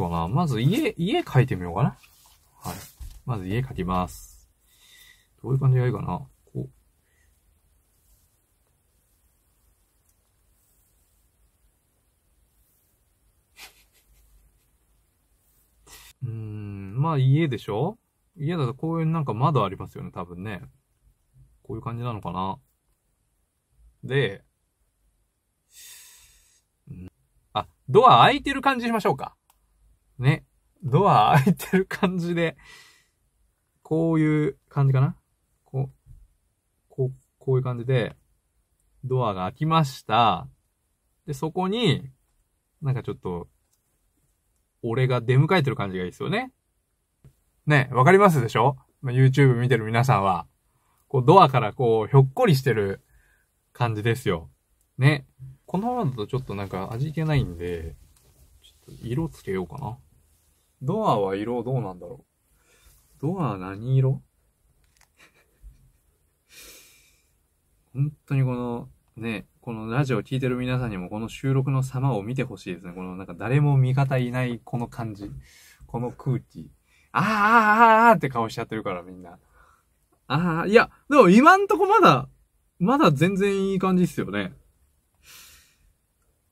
な。まず家、家書いてみようかな。はい。まず家書きます。どういう感じがいいかな。こう。うーん、まあ家でしょ家だとこういうなんか窓ありますよね、多分ね。こういう感じなのかな。で、あ、ドア開いてる感じにしましょうか。ね、ドア開いてる感じで、こういう感じかなこう、こう、こういう感じで、ドアが開きました。で、そこに、なんかちょっと、俺が出迎えてる感じがいいですよね。ね、わかりますでしょ ?YouTube 見てる皆さんは。こう、ドアからこう、ひょっこりしてる感じですよ。ね。このままだとちょっとなんか味気ないんで、ちょっと色つけようかな。ドアは色どうなんだろう。ドアは何色本当にこの、ね、このラジオを聴いてる皆さんにもこの収録の様を見てほしいですね。このなんか誰も味方いないこの感じ。この空気。あーあーあーって顔しちゃってるからみんな。ああ、いや、でも今んとこまだ、まだ全然いい感じっすよね。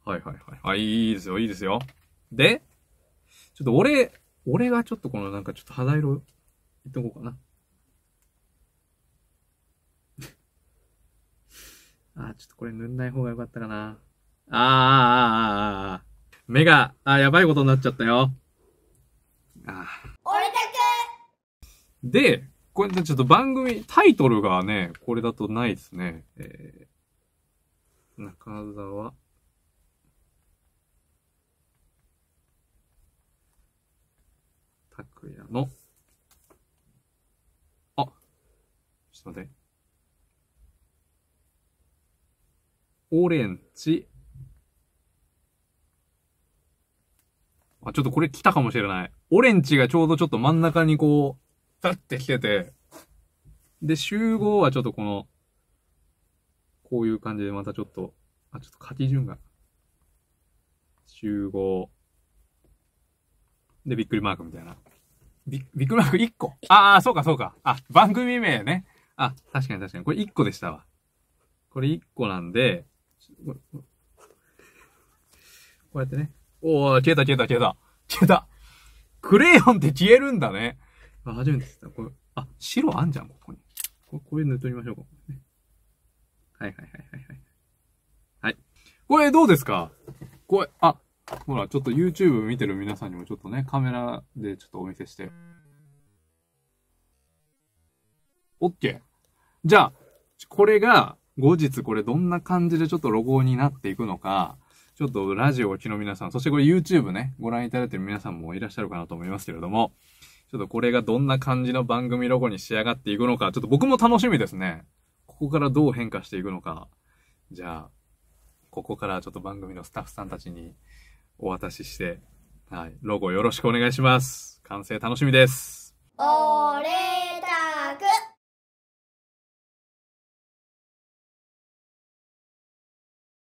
はいはいはい。あ、いいですよ、いいですよ。で、ちょっと俺、俺がちょっとこのなんかちょっと肌色、いっとこうかな。あ、ちょっとこれ塗んない方がよかったかな。あーあーあーああ目が、あ、やばいことになっちゃったよ。あ俺だけで、これちょっと番組、タイトルがね、これだとないですね。えー、中沢。の、あ、ちょっと待って。オレンジ。あ、ちょっとこれ来たかもしれない。オレンジがちょうどちょっと真ん中にこう、だって来てて、で、集合はちょっとこの、こういう感じでまたちょっと、あ、ちょっと書き順が。集合。で、びっくりマークみたいな。ビビッグマック1個ああ、そうかそうか。あ、番組名ね。あ、確かに確かに。これ1個でしたわ。これ1個なんで、こうやってね。おー、消えた消えた消えた。消えた。クレヨンって消えるんだね。あ、初めて知った。これ、あ、白あんじゃん、ここに。ここれ塗っとりましょうか。はいはいはいはいはい。はい。これどうですかこれ、あ、ほら、ちょっと YouTube 見てる皆さんにもちょっとね、カメラでちょっとお見せして。OK! じゃあ、これが、後日これどんな感じでちょっとロゴになっていくのか、ちょっとラジオを聴の皆さん、そしてこれ YouTube ね、ご覧いただいてる皆さんもいらっしゃるかなと思いますけれども、ちょっとこれがどんな感じの番組ロゴに仕上がっていくのか、ちょっと僕も楽しみですね。ここからどう変化していくのか。じゃあ、ここからちょっと番組のスタッフさんたちに、お渡しして、はい、ロゴよろしくお願いします。完成楽しみです。おーれー